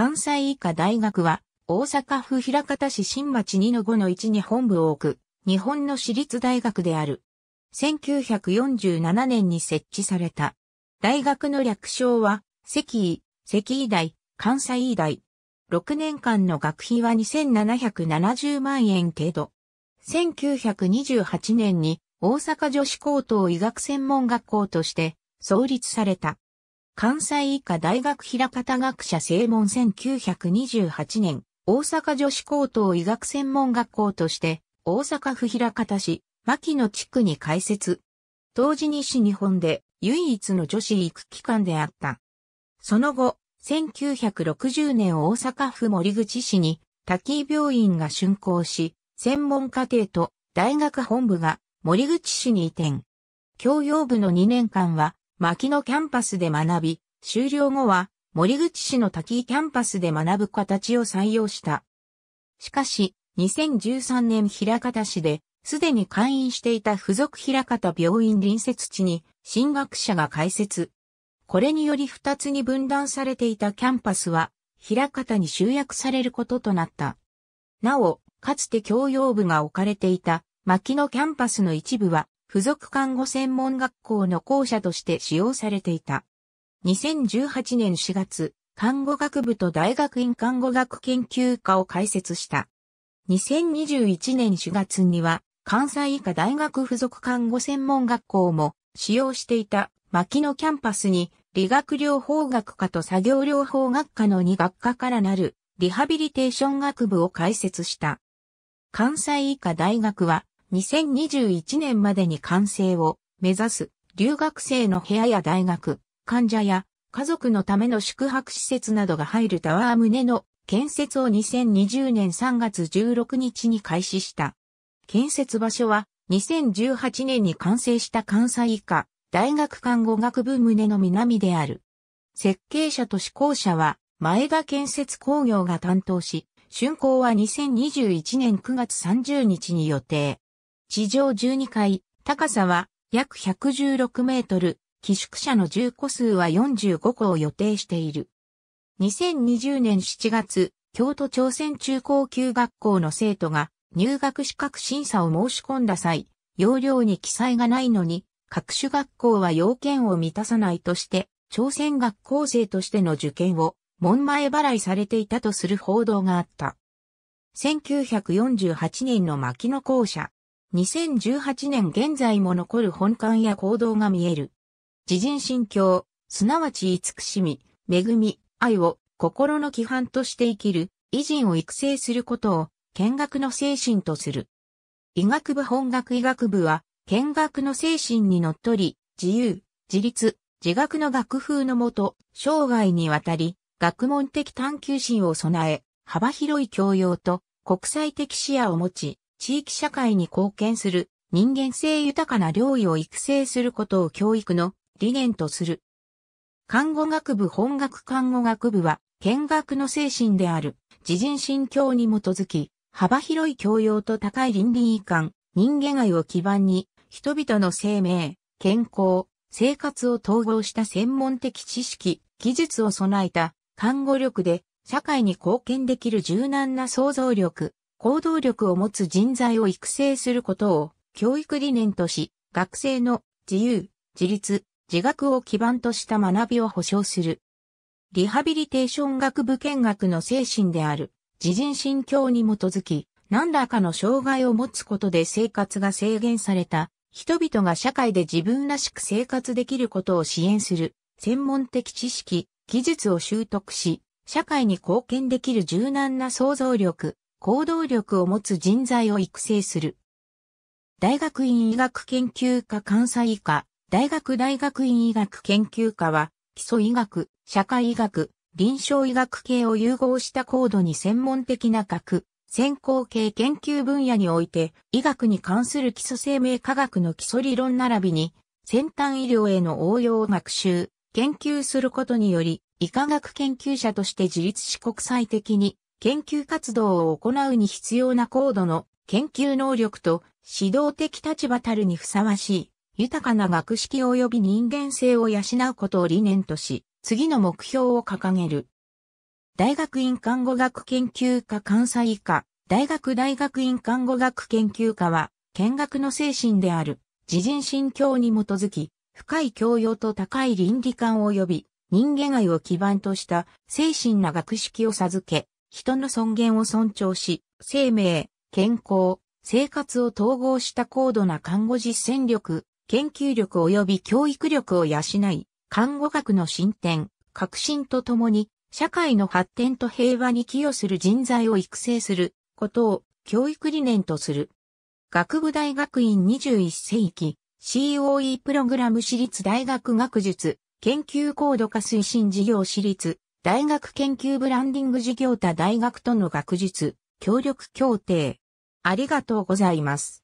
関西医科大学は、大阪府平方市新町2-5-1に本部を置く、日本の私立大学である。1947年に設置された。大学の略称は、関医、関医大、関西医大。6年間の学費は2770万円程度。1928年に大阪女子高等医学専門学校として創立された。関西医科大学平方学者正門1928年、大阪女子高等医学専門学校として、大阪府平方市、牧野地区に開設。当時西日本で唯一の女子育機関であった。その後、1960年大阪府森口市に滝井病院が竣工し、専門家庭と大学本部が森口市に移転。教養部の2年間は牧野キャンパスで学び、終了後は森口市の滝キャンパスで学ぶ形を採用した。しかし、2013年平方市で、すでに会員していた付属平方病院隣接地に、新学者が開設。これにより2つに分断されていたキャンパスは、平方に集約されることとなった。なお、かつて教養部が置かれていた、牧野キャンパスの一部は、付属看護専門学校の校舎として使用されていた。2018年4月、看護学部と大学院看護学研究科を開設した。2021年4月には、関西医科大学附属看護専門学校も使用していた牧野キャンパスに理学療法学科と作業療法学科の2学科からなるリハビリテーション学部を開設した。関西医科大学は2021年までに完成を目指す留学生の部屋や大学、患者や家族のための宿泊施設などが入るタワー棟の建設を2020年3月16日に開始した。建設場所は2018年に完成した関西医科大学看護学部棟の南である。設計者と施工者は前田建設工業が担当し、竣工は2021年9月30日に予定。地上12階、高さは約116メートル、寄宿舎の住戸数は45個を予定している。2020年7月、京都朝鮮中高級学校の生徒が入学資格審査を申し込んだ際、要領に記載がないのに、各種学校は要件を満たさないとして、朝鮮学校生としての受験を門前払いされていたとする報道があった。1948年の牧野校舎、2018年現在も残る本館や行動が見える。自人心境、すなわち慈しみ、恵み、愛を心の規範として生きる、偉人を育成することを見学の精神とする。医学部本学医学部は、見学の精神にのっとり、自由、自立、自学の学風のもと、生涯にわたり、学問的探求心を備え、幅広い教養と国際的視野を持ち、地域社会に貢献する人間性豊かな領域を育成することを教育の理念とする。看護学部本学看護学部は、見学の精神である、自人心境に基づき、幅広い教養と高い倫理遺憾、人間愛を基盤に、人々の生命、健康、生活を統合した専門的知識、技術を備えた看護力で社会に貢献できる柔軟な創造力、行動力を持つ人材を育成することを教育理念とし、学生の自由、自立、自学を基盤とした学びを保障する。リハビリテーション学部見学の精神である、自人心境に基づき、何らかの障害を持つことで生活が制限された、人々が社会で自分らしく生活できることを支援する、専門的知識、技術を習得し、社会に貢献できる柔軟な想像力、行動力を持つ人材を育成する。大学院医学研究科関西医科、大学大学院医学研究科は、基礎医学、社会医学、臨床医学系を融合した高度に専門的な学、専攻系研究分野において、医学に関する基礎生命科学の基礎理論並びに、先端医療への応用を学習、研究することにより、医科学研究者として自立し国際的に研究活動を行うに必要な高度の研究能力と指導的立場たるにふさわしい、豊かな学識及び人間性を養うことを理念とし、次の目標を掲げる。大学院看護学研究科関西医科、大学大学院看護学研究科は、見学の精神である、自人心境に基づき、深い教養と高い倫理観及び、人間愛を基盤とした精神な学識を授け、人の尊厳を尊重し、生命、健康、生活を統合した高度な看護実践力、研究力及び教育力を養い、看護学の進展、革新とともに、社会の発展と平和に寄与する人材を育成することを教育理念とする。学部大学院21世紀 COE プログラム私立大学学術研究高度化推進事業私立大学研究ブランディング事業他大学との学術協力協定。ありがとうございます。